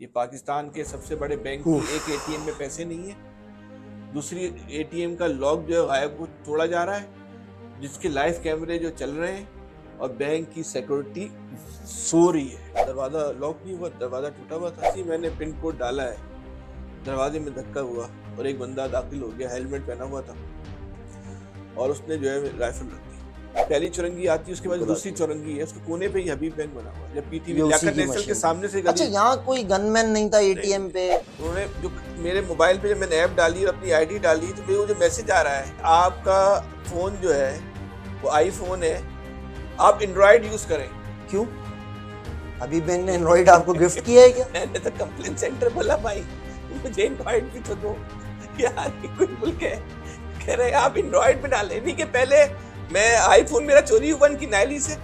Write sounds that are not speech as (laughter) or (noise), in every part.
ये पाकिस्तान के सबसे बड़े बैंक की एक एटीएम में पैसे नहीं है दूसरी एटीएम का लॉक जो है गायब को तोड़ा जा रहा है जिसके लाइव कैमरे जो चल रहे हैं और बैंक की सिक्योरिटी सो रही है दरवाज़ा लॉक नहीं हुआ दरवाज़ा टूटा हुआ था इसी मैंने पिन कोड डाला है दरवाजे में धक्का हुआ और एक बंदा दाखिल हो गया हेलमेट पहना हुआ था और उसने जो है राइफल रखा पहली चौरंगी आती है उसके बाद दूसरी चौरंगी है उसके कोने पे ही हबीब बैंक बना हुआ जब पीटी लियाकत के सामने से अच्छा यहाँ कोई गनमैन नहीं था एटीएम पे उन्होंने जो मेरे मोबाइल पे जब मैंने ऐप डाली और अपनी आईडी डाली तो मेरे को जो मैसेज आ रहा है आपका फोन जो है वो आईफोन है आप एंड्रॉयड यूज करें क्यों अभी बैंक ने एंड्रॉयड आपको गिफ्ट किया है क्या (laughs) मैंने तो कंप्लेन सेंटर बोला भाई मुझे एंड्रॉयड भी तो दो यार कोई मुल्क है कह रहे आप एंड्रॉयड में डाले नहीं के पहले मैं आईफोन मेरा चोरी हुआ इनकी नायली से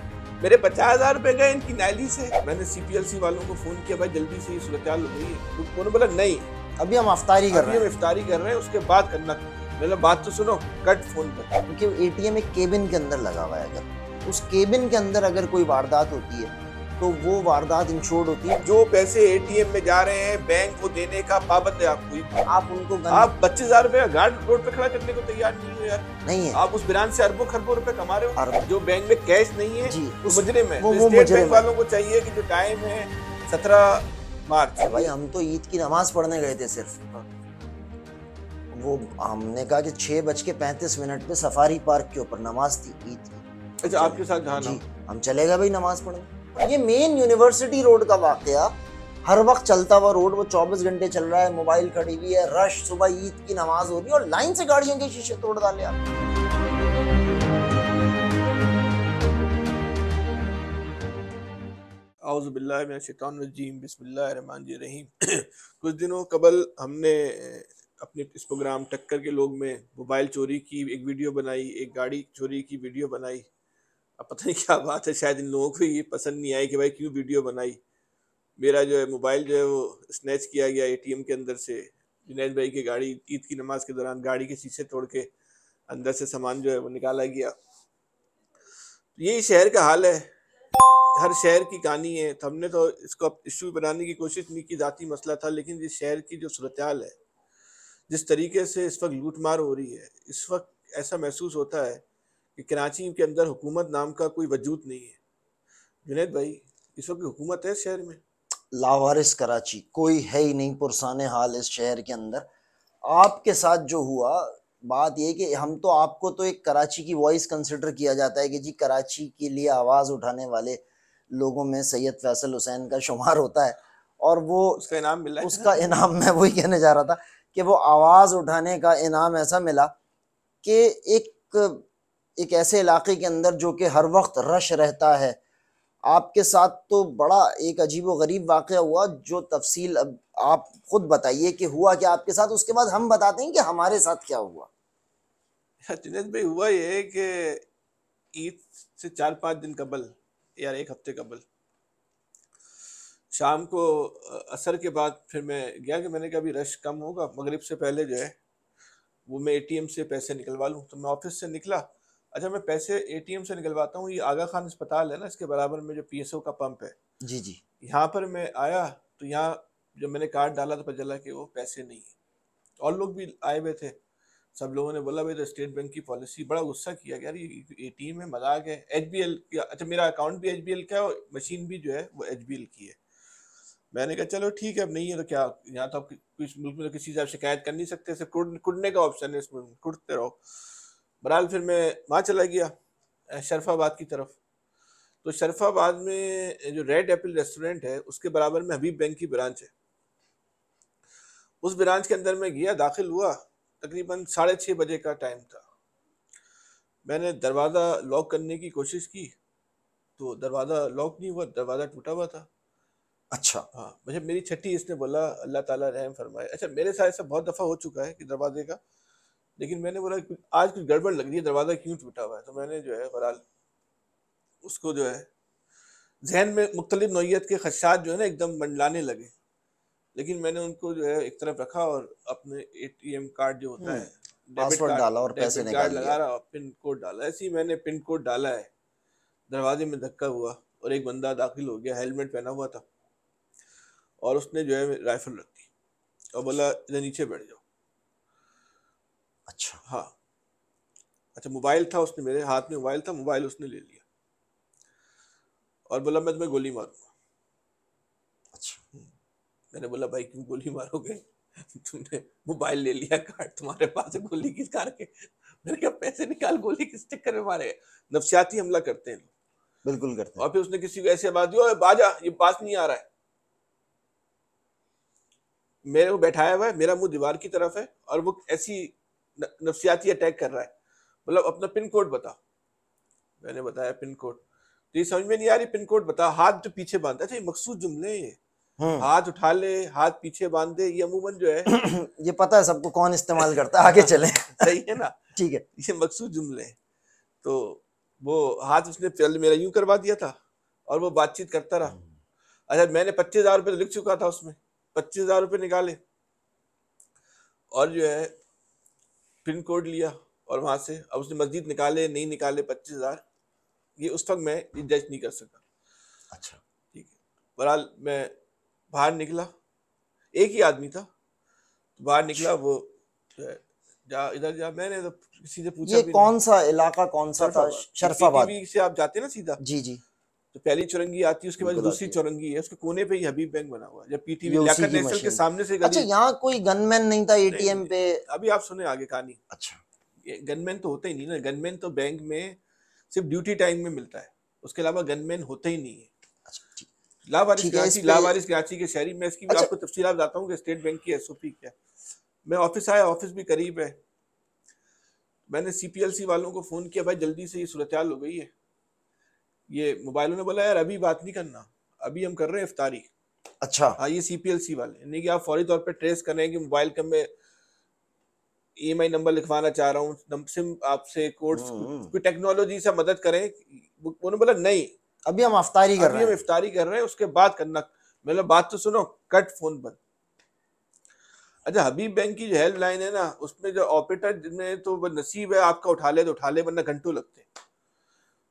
मेरे पचास हज़ार रुपए गए इनकी नायली से मैंने सी वालों को फ़ोन किया भाई जल्दी से ये सूरत हो गई है उन्होंने बोला नहीं अभी हम अफ्तारी कर रहे हैं इफ्तारी कर रहे हैं उसके बाद करना मतलब बात तो सुनो कट फोन पर क्योंकि एटीएम एक केबिन के अंदर लगा हुआ है अगर उस केबिन के अंदर अगर कोई वारदात होती है तो वो वारदात इंश्योर्ड होती है जो पैसे एटीएम में जा रहे हैं बैंक को देने का पाबंद है आपको आप उनको आप पच्चीस हजार रूपए गार्ड रोड पे खड़ा करने को तैयार नहीं हो यार नहीं है आप उस ब्रांच से अरबों खरबों रुपए कमा रहे हो जो बैंक में कैश नहीं है उस मुजरे में बैंक वालों को चाहिए की जो टाइम है सत्रह मार्च भाई हम तो ईद की नमाज पढ़ने गए थे सिर्फ वो हमने कहा कि छह बज के पैंतीस मिनट पे सफारी पार्क के ऊपर नमाज थी ईद की अच्छा आपके साथ जाना हम चले गए भाई नमाज पढ़ने ये मेन यूनिवर्सिटी रोड का वाक़ हर वक्त चलता हुआ रोड वो 24 घंटे चल रहा है मोबाइल खड़ी हुई है रश सुबह ईद की नमाज हो रही है और लाइन से गाड़ियों के शीशे तोड़ डाले आप जी बसमीम (clears throat) कुछ दिनों कबल हमने अपने इस प्रोग्राम टक्कर के लोग में मोबाइल चोरी की एक वीडियो बनाई एक गाड़ी चोरी की वीडियो बनाई अब पता नहीं क्या बात है शायद इन लोगों को ये पसंद नहीं आई कि भाई क्यों वीडियो बनाई मेरा जो है मोबाइल जो है वो स्नैच किया गया एम के अंदर से जुनेद भाई की गाड़ी ईद की नमाज के दौरान गाड़ी के शीशे तोड़ के अंदर से सामान जो है वो निकाला गया तो यही शहर का हाल है हर शहर की कहानी है तो हमने तो इसको इशू बनाने की कोशिश नहीं की जाती मसला था लेकिन जिस शहर की जो सूरत है जिस तरीके से इस वक्त लूट मार हो रही है इस वक्त ऐसा महसूस होता है कि कराची के अंदर हुकूमत नाम का कोई वजूद नहीं है जुनेद भाई इस वक्त हुकूमत है शहर में लावारिस कराची कोई है ही नहीं पुरसान हाल इस शहर के अंदर आपके साथ जो हुआ बात यह कि हम तो आपको तो एक कराची की वॉइस कंसिडर किया जाता है कि जी कराची के लिए आवाज़ उठाने वाले लोगों में सैयद फैसल हुसैन का शुमार होता है और वो उसका इनाम मिला उसका इनाम मैं वही कहने जा रहा था कि वो आवाज़ उठाने का इनाम ऐसा मिला कि एक एक ऐसे इलाके के अंदर जो कि हर वक्त रश रहता है आपके साथ तो बड़ा एक अजीब व गरीब वाक़ हुआ जो तफसील अब आप खुद बताइए कि हुआ क्या आपके साथ उसके बाद हम बताते हैं कि हमारे साथ क्या हुआ जुनेद भाई हुआ ये कि ईद से चार पाँच दिन कबल या एक हफ्ते कबल शाम को असर के बाद फिर मैं गया कि मैंने कहा अभी रश कम होगा मगरिब से पहले जो है वो मैं एटीएम से पैसे निकलवा लूँ तो मैं ऑफिस से निकला अच्छा मैं पैसे एटीएम से निकलवाता हूँ ये आगा खान अस्पताल है ना इसके बराबर में जो पीएसओ का पंप है जी जी यहाँ पर मैं आया तो यहाँ जब मैंने कार्ड डाला तो पता चला कि वो पैसे नहीं है और लोग भी आए हुए थे सब लोगों ने बोला भाई तो स्टेट बैंक की पॉलिसी बड़ा गुस्सा किया यार ये एम है मजाक है एच बी एल अच्छा मेरा अकाउंट भी एच बी एल का है और मशीन भी जो है वो एच बी एल की है मैंने कहा चलो ठीक है अब नहीं है तो क्या यहाँ तो आप किस मुल्क में तो किसी से आप शिकायत कर नहीं सकते सिर्फ कुटने का ऑप्शन है इसमें कुटते रहो बहरहाल फिर मैं वहाँ चला गया शरफाबाद की तरफ तो शरफाबाद में जो रेड एप्पल रेस्टोरेंट है उसके बराबर में हबीब बैंक की ब्रांच है उस ब्रांच के अंदर मैं गया दाखिल हुआ तकरीबन साढ़े छः बजे का टाइम था मैंने दरवाज़ा लॉक करने की कोशिश की तो दरवाज़ा लॉक नहीं हुआ दरवाज़ा टूटा हुआ था अच्छा हाँ मुझे मेरी छठी इसने बोला अल्लाह ताला रहम फरमाए अच्छा मेरे साथ ऐसा बहुत दफ़ा हो चुका है कि दरवाजे का लेकिन मैंने बोला आज कुछ गड़बड़ लग रही है दरवाज़ा क्यों टूटा हुआ है तो मैंने जो है बहरहाल उसको जो है जहन में मुख्तलि नोयत के खदशात जो है ना एकदम मंडलाने लगे लेकिन मैंने उनको जो है एक तरफ रखा और अपने एटीएम कार्ड जो होता है हम्म। पासवर्ड डाला और पैसे निकाल लगा रहा पिन कोड डाला ऐसे ही मैंने पिन कोड डाला है दरवाजे में धक्का हुआ और एक बंदा दाखिल हो गया हेलमेट पहना हुआ था और उसने जो है राइफल रख दी और बोला इधर नीचे बैठ जाओ अच्छा हाँ अच्छा मोबाइल था उसने मेरे हाथ में मोबाइल था मोबाइल उसने ले लिया और बोला मैं तुम्हें गोली मारूंगा अच्छा हम्म। मैंने बोला भाई क्यों गोली मारोगे तुमने मोबाइल ले लिया कार्ड तुम्हारे पास है गोली किस कार के मैंने कहा पैसे निकाल गोली किस चक्कर में मारे नफसियाती हमला करते हैं बिल्कुल करते हैं और फिर उसने किसी को ऐसे आवाज दी बाजा ये पास नहीं आ रहा है मेरे को बैठाया हुआ है मेरा मुंह दीवार की तरफ है और वो ऐसी नफसियाती अटैक कर रहा है मतलब अपना पिन कोड बता मैंने बताया पिन कोड तो ये समझ में नहीं आ रही पिन कोड बता हाथ जो पीछे बांधता अच्छा है मखसूस जुमले ये हम्म। हाथ उठा ले हाथ पीछे बांध दे ये अमूमन जो है (clears throat) ये पता है सबको कौन इस्तेमाल करता है आगे चले (laughs) सही है ना (laughs) ठीक है ये मखसूस जुमले तो वो हाथ उसने पहले मेरा यूं करवा दिया था और वो बातचीत करता रहा हम्म। अच्छा मैंने पच्चीस हजार रुपये तो लिख चुका था उसमें पच्चीस हजार रुपये निकाले और जो है पिन कोड लिया और वहाँ से अब उसने मस्जिद निकाले नहीं निकाले पच्चीस हज़ार ये उस वक्त मैं ये जज नहीं कर सका अच्छा ठीक है बहरहाल मैं बाहर निकला एक ही आदमी था तो बाहर निकला वो जा इधर जा मैंने तो किसी से पूछा ये कौन सा इलाका कौन सा था शरफाबाद से आप जाते ना सीधा जी जी तो पहली चौरंगी आती है उसके बाद दूसरी चौरंगी है उसके कोने पे ही हबीब बैंक बना हुआ जब पीटीवी के सामने से अच्छा यहाँ कोई गनमैन नहीं था एटीएम पे अभी आप सुने आगे कहानी अच्छा गनमैन तो होते ही नहीं ना गनमैन तो बैंक में सिर्फ ड्यूटी टाइम में मिलता है उसके अलावा गनमैन होते ही नहीं है अच्छा, लावारिस लावारिस के शहरी मैं इसकी अच्छा। आपको बताता कि स्टेट बैंक की एसओपी क्या मैं ऑफिस आया ऑफिस भी करीब है मैंने सीपीएलसी वालों को फोन किया भाई जल्दी से ये सूरत हो गई है ये मोबाइलों ने बोला यार अभी बात नहीं करना अभी हम कर रहे हैं इफ्तारी अच्छा हाँ ये सी पी एल सी वाले यानी कि आप फौरी तौर पर ट्रेस कर रहे हैं कि मोबाइल का मैं ई एम आई नंबर लिखवाना चाह रहा हूँ सिम आपसे कोड हम्म, हम्म। कोई टेक्नोलॉजी से मदद करें उन्होंने बोला नहीं अभी हम इफ्तारी कर रहे हैं हम इफ्तारी कर रहे हैं उसके बाद करना मतलब बात तो सुनो कट फोन पर अच्छा हबीब बैंक की जो हेल्पलाइन है ना उसमें जो ऑपरेटर जिन्हें तो नसीब है आपका उठा ले तो उठा ले वरना घंटों लगते हैं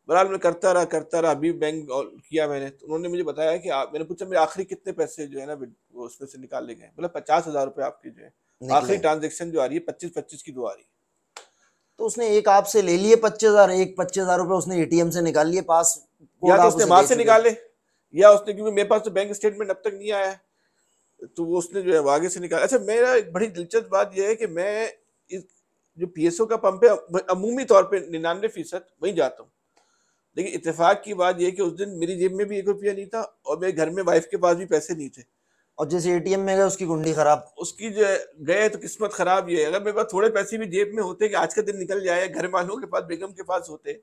बहरहाल मैं करता रहा करता रहा अभी बैंक किया मैंने तो उन्होंने मुझे बताया कि आप मैंने पूछा मेरे आखिरी कितने पैसे जो है ना वो उसमें से निकाले गए बोला पचास हजार रुपये आपके जो है आखिरी ट्रांजेक्शन जो आ रही है पच्चीस पच्चीस की दो आ रही है तो उसने एक आपसे ले लिए पच्चीस हजार एक पच्चीस हजार रुपये उसने एटीएम से निकाल लिए पास या तो उसने वहां से निकाले या उसने क्योंकि मेरे पास तो बैंक स्टेटमेंट अब तक नहीं आया तो वो उसने जो है आगे से निकाला अच्छा मेरा एक बड़ी दिलचस्प बात यह है कि मैं इस जो पीएसओ का पंप है अमूमी तौर पर निन्यानवे फीसद वहीं जाता हूँ लेकिन इतफाक की बात यह कि उस दिन मेरी जेब में भी एक रुपया नहीं था और मेरे घर में वाइफ के पास भी पैसे नहीं थे और जैसे एटीएम में गए उसकी गुंडी खराब उसकी जो गए तो किस्मत खराब ये अगर मेरे पास थोड़े पैसे भी जेब में होते कि आज का दिन निकल जाए घर वालों के पास बेगम के पास होते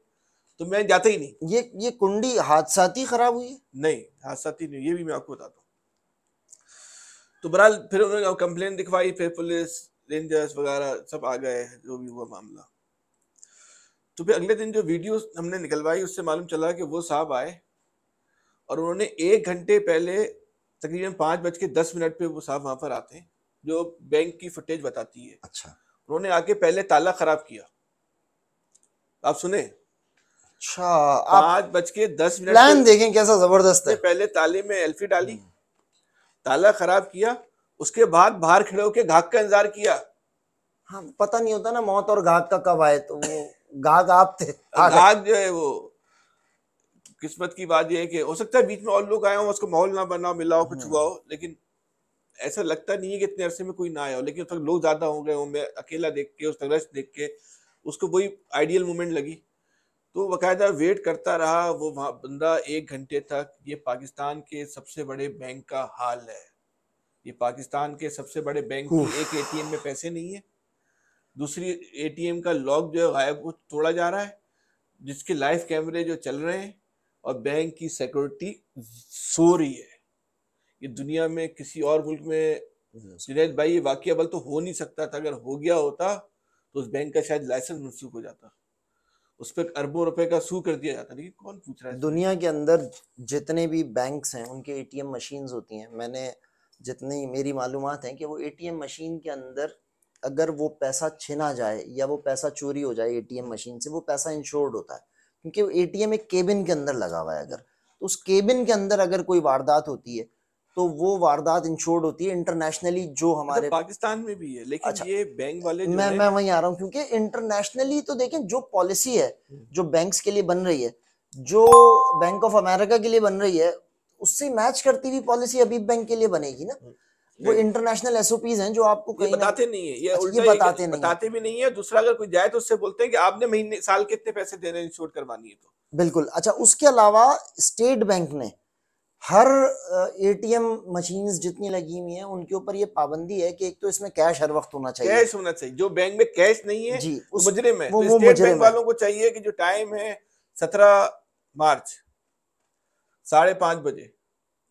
तो मैं जाता ही नहीं ये ये कुंडी हादसाती खराब हुई नहीं हादसाती नहीं ये भी मैं आपको बताता हूँ तो बहरहाल फिर उन्होंने कंप्लेन दिखवाई फिर पुलिस रेंजर्स वगैरह सब आ गए जो भी हुआ मामला तो फिर अगले दिन जो वीडियो हमने निकलवाई उससे मालूम चला कि वो साहब आए और उन्होंने एक घंटे पहले तकरीबन पाँच बज के दस मिनट पे वो साहब वहाँ पर आते हैं जो बैंक की फुटेज बताती है अच्छा उन्होंने आके पहले ताला खराब किया आप सुने अच्छा पाँच बज के दस मिनट प्लान देखें कैसा जबरदस्त है पहले ताले में एल्फी डाली हम्म। ताला खराब किया उसके बाद बाहर खड़े होकर घाक का इंतजार किया हाँ पता नहीं होता ना मौत और घाक का कब आए तो वो गाग आप थे हाँ। गाग जो है वो किस्मत की बात यह है कि हो सकता है बीच में और लोग आए हो उसको माहौल ना बना मिला हो कुछ हम्म। हुआ हो लेकिन ऐसा लगता नहीं है कि इतने अरसे में कोई ना आया हो लेकिन उस वक्त लोग ज्यादा हो गए हो मैं अकेला देख के उस रश देख के उसको वही आइडियल मोमेंट लगी तो बाकायदा वेट करता रहा वो वहाँ बंदा एक घंटे तक ये पाकिस्तान के सबसे बड़े बैंक का हाल है ये पाकिस्तान के सबसे बड़े बैंक एक एटीएम में पैसे नहीं है दूसरी एटीएम का लॉक जो है गायब वो तोड़ा जा रहा है जिसके लाइव कैमरे जो चल रहे हैं और बैंक की सिक्योरिटी सो रही है ये दुनिया में किसी और मुल्क में जुनेद भाई ये वाक्य बल तो हो नहीं सकता था अगर हो गया होता तो उस बैंक का शायद लाइसेंस मनसूख हो जाता उस पर अरबों रुपए का सू कर दिया जाता लेकिन कौन पूछ रहा है दुनिया के अंदर जितने भी बैंक्स हैं उनके एटीएम मशीन्स होती हैं मैंने जितनी मेरी मालूम हैं कि वो एटीएम मशीन के अंदर अगर वो पैसा छिना जाए या वो पैसा चोरी हो जाए एटीएम मशीन से वो पैसा इंश्योर्ड होता है क्योंकि एटीएम एक केबिन के अंदर लगा हुआ है अगर तो उस केबिन के अंदर अगर कोई वारदात होती है तो वो वारदात इंश्योर्ड होती है इंटरनेशनली जो अच्छा, हमारे पाकिस्तान में भी है लेकिन अच्छा, ये बैंक वाले जो मैं मैं वहीं आ रहा हूँ क्योंकि इंटरनेशनली तो देखें जो पॉलिसी है हम्म। जो बैंक के लिए बन रही है जो बैंक ऑफ अमेरिका के लिए बन रही है उससे मैच करती हुई पॉलिसी अभी बैंक के लिए बनेगी ना हम्म। वो इंटरनेशनल एसओपीज हैं जो आपको ये बताते नहीं, नहीं है ये अच्छा, उल्टा ये बताते नहीं बताते भी नहीं है दूसरा अगर कोई जाए तो उससे बोलते हैं कि आपने महीने साल कितने पैसे देने इंश्योर करवानी है तो बिल्कुल अच्छा उसके अलावा स्टेट बैंक ने हर एटीएम मशीन्स जितनी लगी हुई हैं उनके ऊपर ये पाबंदी है कि एक तो इसमें कैश हर वक्त होना चाहिए कैश होना चाहिए जो बैंक में कैश नहीं है जी उस मुजरिम है तो स्टेट बैंक वालों को चाहिए कि जो टाइम है सत्रह मार्च साढ़े पांच बजे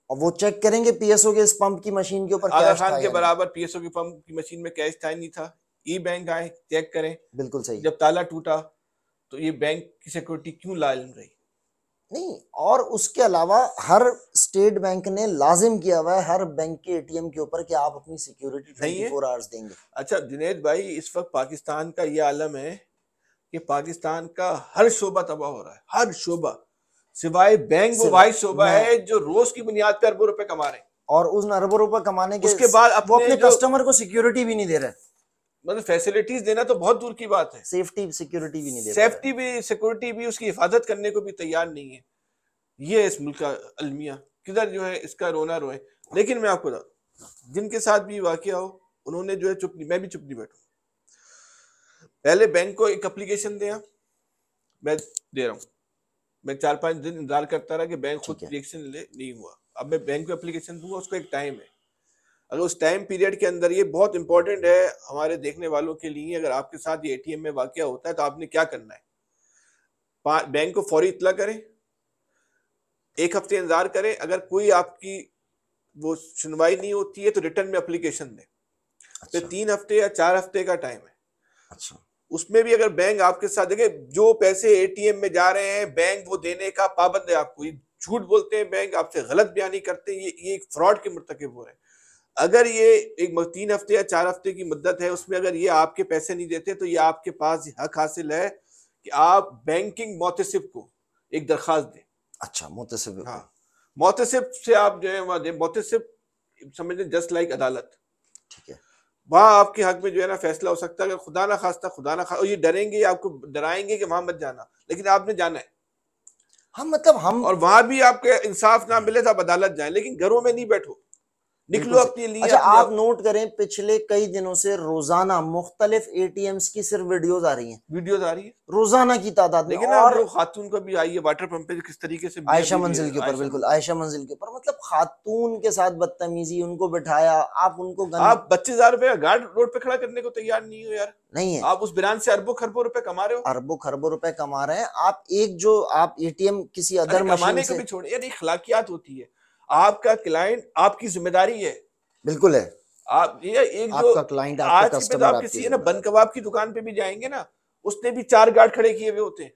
और वो चेक करेंगे पीएसओ के इस पंप की मशीन के ऊपर आगा खान के बराबर पीएसओ के पंप की मशीन में कैश था नहीं था ई बैंक आए चेक करें बिल्कुल सही जब ताला टूटा तो ये बैंक की सिक्योरिटी क्यों लाल रही नहीं और उसके अलावा हर स्टेट बैंक ने लाजिम किया हुआ है हर बैंक के एटीएम के ऊपर कि आप अपनी सिक्योरिटी ट्वेंटी फोर आवर्स देंगे अच्छा दिनेश भाई इस वक्त पाकिस्तान का ये आलम है कि पाकिस्तान का हर शोबा तबाह हो रहा है हर शोबा सिवाय बैंक वो वाइस शोभा है जो रोज की बुनियाद पर अरबों रुपए कमा रहे हैं और उस अरबों रुपए कमाने के उसके बाद वो अपने कस्टमर को सिक्योरिटी भी नहीं दे रहे मतलब फैसिलिटीज देना तो बहुत दूर की बात है सेफ्टी सिक्योरिटी भी नहीं दे सेफ्टी भी सिक्योरिटी भी उसकी हिफाजत करने को भी तैयार नहीं है ये इस मुल्क का अलमिया किधर जो है इसका रोना रोए लेकिन मैं आपको जिनके साथ भी वाक्य हो उन्होंने जो है चुप नहीं मैं भी चुप नहीं बैठू पहले बैंक को एक अप्लीकेशन दिया मैं दे रहा हूँ मैं चार पांच दिन इंतजार करता रहा कि बैंक खुद रिएक्शन ले नहीं हुआ अब मैं बैंक को एप्लीकेशन दूंगा उसको एक टाइम है अगर उस टाइम पीरियड के अंदर ये बहुत इंपॉर्टेंट है हमारे देखने वालों के लिए अगर आपके साथ ये एटीएम में वाक्य होता है तो आपने क्या करना है बैंक को फौरी इतला करें एक हफ्ते इंतजार करें अगर कोई आपकी वो सुनवाई नहीं होती है तो रिटर्न में अप्लीकेशन दें अच्छा। तो तीन हफ्ते या चार हफ्ते का टाइम है अच्छा उसमें भी अगर बैंक आपके साथ देखे जो पैसे एटीएम में जा रहे हैं बैंक वो देने का पाबंद है आपको झूठ बोलते हैं बैंक आपसे गलत बयानी करते हैं ये ये एक फ्रॉड के मरतकब हो रहे हैं अगर ये एक तीन हफ्ते या चार हफ्ते की मदत है उसमें अगर ये आपके पैसे नहीं देते तो ये आपके पास हक हासिल है कि आप बैंकिंग मोतसिब को एक दरखास्त दें अच्छा मोतसिब हाँ मोतसिब से आप जो है वहाँ दें मोतसिब समझ लें जस्ट लाइक अदालत ठीक है वहाँ आपके हक में जो है ना फैसला हो सकता है खुदा ना खास्ता खुदा ना खास ये डरेंगे आपको डराएंगे कि वहां मत जाना लेकिन आपने जाना है हम मतलब हम और वहां भी आपके इंसाफ ना मिले तो आप अदालत जाए लेकिन घरों में नहीं बैठो निकलो अपने लिए अच्छा आप नोट करें पिछले कई दिनों से रोजाना मुख्तलिफ एटीएम की सिर्फ वीडियोज आ रही है वीडियोज आ रही है रोजाना की तादाद लेकिन और खातून का भी आई है वाटर पंप पे किस तरीके से आयशा मंजिल के ऊपर बिल्कुल आयशा मंजिल के ऊपर मतलब खातून के साथ बदतमीजी उनको बिठाया आप उनको आप पच्चीस हजार रुपए गार्ड रोड पे खड़ा करने को तैयार नहीं हो यार नहीं है आप उस बिरान से अरबों खरबों रुपए कमा रहे हो अरबों खरबों रुपए कमा रहे हैं आप एक जो आप एटीएम किसी अदर मशीन से... छोड़े यार अखलाकियात होती है आपका क्लाइंट आपकी जिम्मेदारी है बिल्कुल है आप ये एक जो क्लाइंट आज तो आप किसी ना बन कबाब की दुकान पे भी जाएंगे ना उसने भी चार गार्ड खड़े किए हुए होते हैं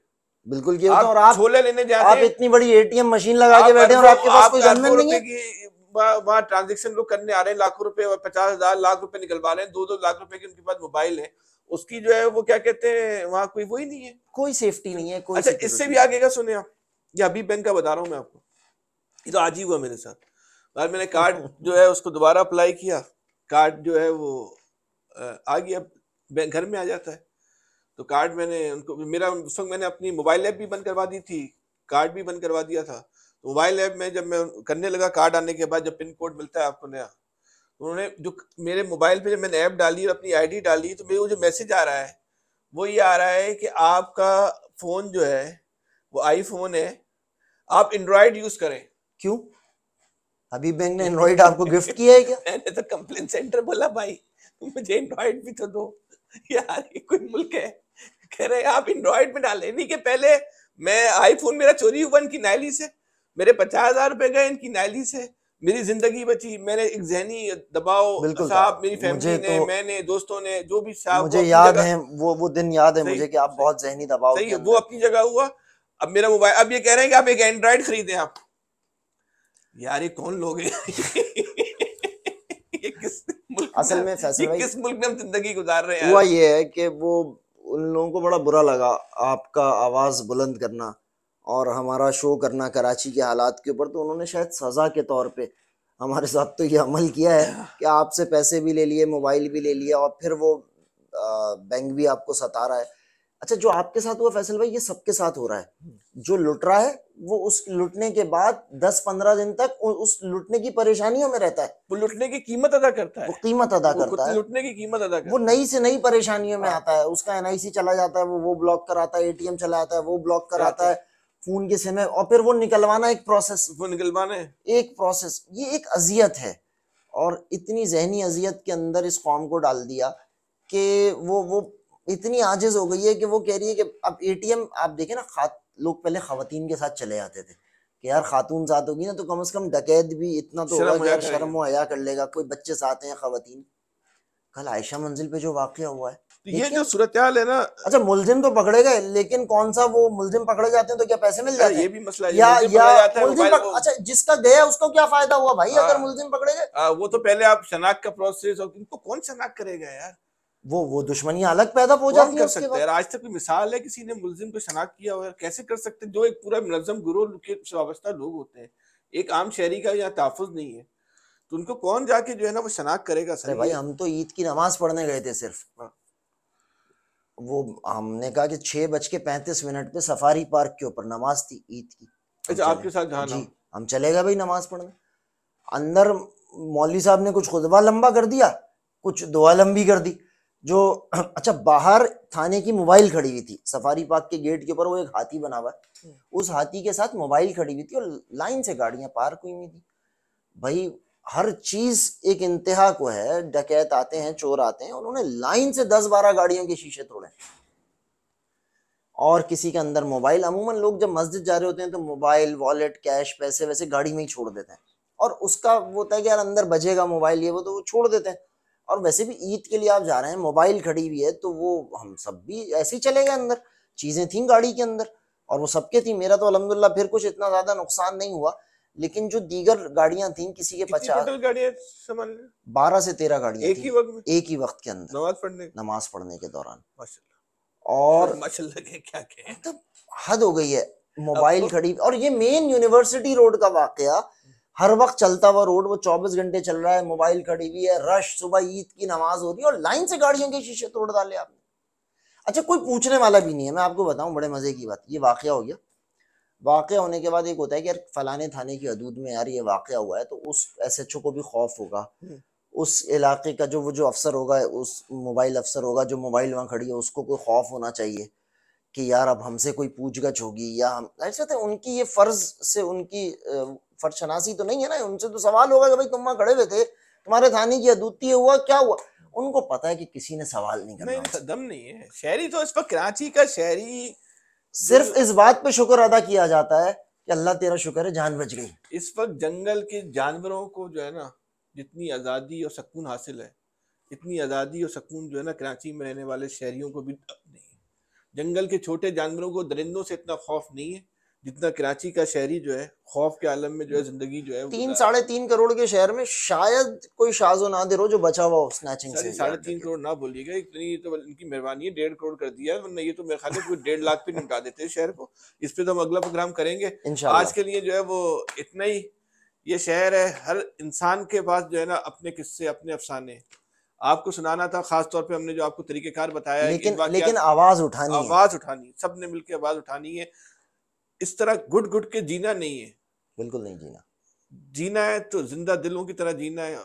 बिल्कुल किए और आप छोले लेने जाते आप इतनी बड़ी एटीएम मशीन लगा के बैठे और आपके पास कोई नहीं है वहाँ ट्रांजेक्शन लोग करने आ रहे हैं लाखों रुपए पचास हजार लाख रुपए निकलवा रहे हैं दो दो लाख रुपए के उनके पास मोबाइल है उसकी जो है वो क्या कहते हैं वहाँ कोई वही नहीं है कोई सेफ्टी नहीं है कोई अच्छा इससे भी आगे का सुने आप ये अभी बैंक का बता रहा हूँ मैं आपको ये तो आज ही हुआ मेरे साथ बाद मैंने कार्ड जो है उसको दोबारा अप्लाई किया कार्ड जो है वो आ गया घर में आ जाता है तो कार्ड मैंने उनको मेरा उस वक्त मैंने अपनी मोबाइल ऐप भी बंद करवा दी थी कार्ड भी बंद करवा दिया था तो मोबाइल ऐप में जब मैं करने लगा कार्ड आने के बाद जब पिन कोड मिलता है आपको नया तो उन्होंने जो मेरे मोबाइल पे जब मैंने ऐप डाली और अपनी आईडी डाली तो मेरे को जो मैसेज आ रहा है वो ये आ रहा है कि आपका फ़ोन जो है वो आईफोन है आप एंड्रॉयड यूज़ करें क्यों अभी बैंक ने एंड्रॉइड आपको गिफ्ट किया है क्या (laughs) मैंने तो कंप्लेन सेंटर बोला भाई मुझे एंड्रॉइड भी तो दो यार ये कोई मुल्क है कह रहे हैं आप एंड्रॉइड में डाले नहीं के पहले मैं आईफोन मेरा चोरी हुआ इनकी नायली से मेरे पचास हजार रुपए गए इनकी नायली से मेरी जिंदगी बची मैंने एक जहनी दबाव साहब मेरी फैमिली ने तो, मैंने दोस्तों ने जो भी साहब मुझे याद है वो वो दिन याद है मुझे कि आप बहुत जहनी दबाव सही वो अपनी जगह हुआ अब मेरा मोबाइल अब ये कह रहे हैं कि आप एक एंड्रॉइड खरीदे आप यार ये कौन लोग हैं ये किस मुल्क असल में फैसल भाई किस मुल्क में हम जिंदगी गुजार रहे हैं हुआ ये है कि वो उन लोगों को बड़ा बुरा लगा आपका आवाज़ बुलंद करना और हमारा शो करना कराची के हालात के ऊपर तो उन्होंने शायद सज़ा के तौर पे हमारे साथ तो ये अमल किया है कि आपसे पैसे भी ले लिए मोबाइल भी ले लिया और फिर वो बैंक भी आपको सता रहा है अच्छा जो आपके साथ हुआ फैसल भाई ये सबके साथ हो रहा है जो लुट रहा है वो उस लुटने के बाद दस पंद्रह दिन तक उस लुटने की परेशानियों में रहता है वो लुटने की कीमत अदा करता है वो कीमत अदा करता है लुटने की कीमत अदा करता वो नई से नई परेशानियों में हाँ। आता है उसका एनआईसी चला जाता है वो वो ब्लॉक कराता है एटीएम चला जाता है वो ब्लॉक कराता है फोन के समय और फिर वो निकलवाना एक प्रोसेस वो निकलवाना एक प्रोसेस ये एक अजियत है और इतनी जहनी अजियत के अंदर इस फॉर्म को डाल दिया कि वो वो इतनी आजिज हो गई है कि वो कह रही है कि अब एटीएम आप देखें ना खात लोग पहले खातन के साथ चले जाते थे कि यार खातून साथ होगी ना तो कम से कम डकैत भी इतना तो होगा यार शर्म हया कर लेगा कोई बच्चे साथ हैं खातन कल आयशा मंजिल पे जो वाक़ हुआ है तो ये जो सूरत है ना अच्छा मुलजिम तो पकड़े गए लेकिन कौन सा वो मुलजिम पकड़े जाते हैं तो क्या पैसे मिल जाते हैं ये भी मसला या, या मुलजिम पक... अच्छा जिसका गया उसको क्या फायदा हुआ भाई आ, अगर हाँ। मुलजिम पकड़े गए हाँ, वो तो पहले आप शनाख का प्रोसेस और इनको कौन शनाख करेगा यार वो वो दुश्मनियां अलग पैदा हो जाती है सकते हैं आज तक मिसाल है किसी ने मुलजिम को शनाख्त किया हो कैसे कर सकते हैं जो एक पूरा मुलजम गिरोह के वाबस्ता लोग होते हैं एक आम शहरी का यहाँ तहफ़ नहीं है तो उनको कौन जाके जो है ना वो शनाख्त करेगा सर भाई हम तो ईद की नमाज पढ़ने गए थे सिर्फ वो हमने कहा कि छह बज के पैंतीस मिनट पे सफारी पार्क के ऊपर नमाज थी ईद की अच्छा आपके साथ जहाँ जी हम चले गए भाई नमाज पढ़ने अंदर मौलवी साहब ने कुछ खुतबा लंबा कर दिया कुछ दुआ लंबी कर दी जो (clears throat) अच्छा बाहर थाने की मोबाइल खड़ी हुई थी सफारी पार्क के गेट के ऊपर वो एक हाथी बना हुआ है हम्म। उस हाथी के साथ मोबाइल खड़ी हुई थी और लाइन से गाड़ियां पार्क हुई हुई थी भाई हर चीज एक इंतहा को है डकैत आते हैं चोर आते हैं उन्होंने लाइन से दस बारह गाड़ियों के शीशे तोड़े और किसी के अंदर मोबाइल अमूमन लोग जब मस्जिद जा रहे होते हैं तो मोबाइल वॉलेट कैश पैसे वैसे गाड़ी में ही छोड़ देते हैं और उसका वो होता है कि यार अंदर बजेगा मोबाइल ये वो तो वो छोड़ देते हैं और वैसे भी ईद के लिए आप जा रहे हैं मोबाइल खड़ी हुई है तो वो हम सब भी ऐसे ही चले गए अंदर चीज़ें थी गाड़ी के अंदर और वो सबके थी मेरा तो अलहमदिल्ला फिर कुछ इतना ज़्यादा नुकसान नहीं हुआ लेकिन जो दीगर गाड़ियां थी किसी के पचास गाड़ियां बारह से तेरह गाड़ियां एक ही वक्त एक ही वक्त के अंदर नमाज पढ़ने नमाज पढ़ने के दौरान और (laughs) क्या क्या मतलब हद हो गई है मोबाइल तो- खड़ी और ये मेन यूनिवर्सिटी रोड का वाकया हर वक्त चलता हुआ रोड वो 24 घंटे चल रहा है मोबाइल खड़ी हुई है रश सुबह ईद की नमाज हो रही है और लाइन से गाड़ियों के शीशे तोड़ डाले आपने अच्छा कोई पूछने वाला भी नहीं है मैं आपको बताऊं बड़े मज़े की बात ये वाक़ हो गया वाक़ होने के बाद एक होता है कि यार फलाने थाने की हदूद में यार ये वाक़ हुआ है तो उस एस एच ओ को भी खौफ होगा हम्म। उस इलाके का जो वो जो अफसर होगा उस मोबाइल अफसर होगा जो मोबाइल वहाँ खड़ी है उसको कोई खौफ होना चाहिए कि यार अब हमसे कोई पूछ गछ होगी या हम ऐसे तो उनकी ये फ़र्ज़ से उनकी फरशनासी तो नहीं है ना उनसे तो सवाल होगा कि भाई तुम वहां खड़े हुए थे तुम्हारे थाने की अद्वितीय हुआ क्या हुआ उनको पता है कि किसी ने सवाल नहीं करना नहीं, दम नहीं है शहरी तो इस पर कराची का शहरी सिर्फ इस बात पे शुक्र अदा किया जाता है कि अल्लाह तेरा शुक्र है जान बच गई इस वक्त जंगल के जानवरों को जो है ना जितनी आज़ादी और सकून हासिल है इतनी आज़ादी और सकून जो है ना कराची में रहने वाले शहरियों को भी नहीं जंगल के छोटे जानवरों को दरिंदों से इतना खौफ नहीं है जितना कराची का शहरी जो है खौफ के आलम में जो है हम्म। जिंदगी जो है तीन साढ़े तीन करोड़ के शहर में शायद कोई शाजो दे रो जो बचा हुआ स्नैचिंग से साढ़े तीन करोड़ ना बोलिएगा इतनी तो इनकी मेहरबानी है डेढ़ करोड़ कर दिया वरना ये तो मेरे ख्याल कोई डेढ़ लाख पे निपटा देते हैं शहर को इस पे तो हम अगला प्रोग्राम करेंगे आज के लिए जो है वो इतना ही ये शहर है हर इंसान के पास जो है ना अपने किस्से अपने अफसाने आपको सुनाना था खास तौर पे हमने जो आपको तरीकेकार बताया लेकिन लेकिन आवाज उठानी आवाज उठानी सबने मिलकर आवाज उठानी है इस तरह घुट घुट के जीना नहीं है बिल्कुल नहीं जीना जीना है तो जिंदा दिलों की तरह जीना है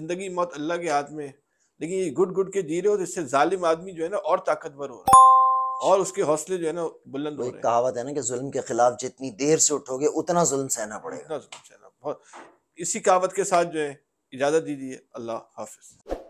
जिंदगी मौत अल्लाह के हाथ में है लेकिन ये घुट घुट के जी रहे हो तो इससे जालिम आदमी जो है ना और ताकतवर हो रहा है और उसके हौसले जो है ना बुलंद हो रहे हैं कहावत है ना कि जुल्म के खिलाफ जितनी देर से उठोगे उतना जुल्म सहना पड़ेगा उतना जुल्म सहना बहुत इसी कहावत के साथ जो है इजाज़त दीजिए अल्लाह हाफिज़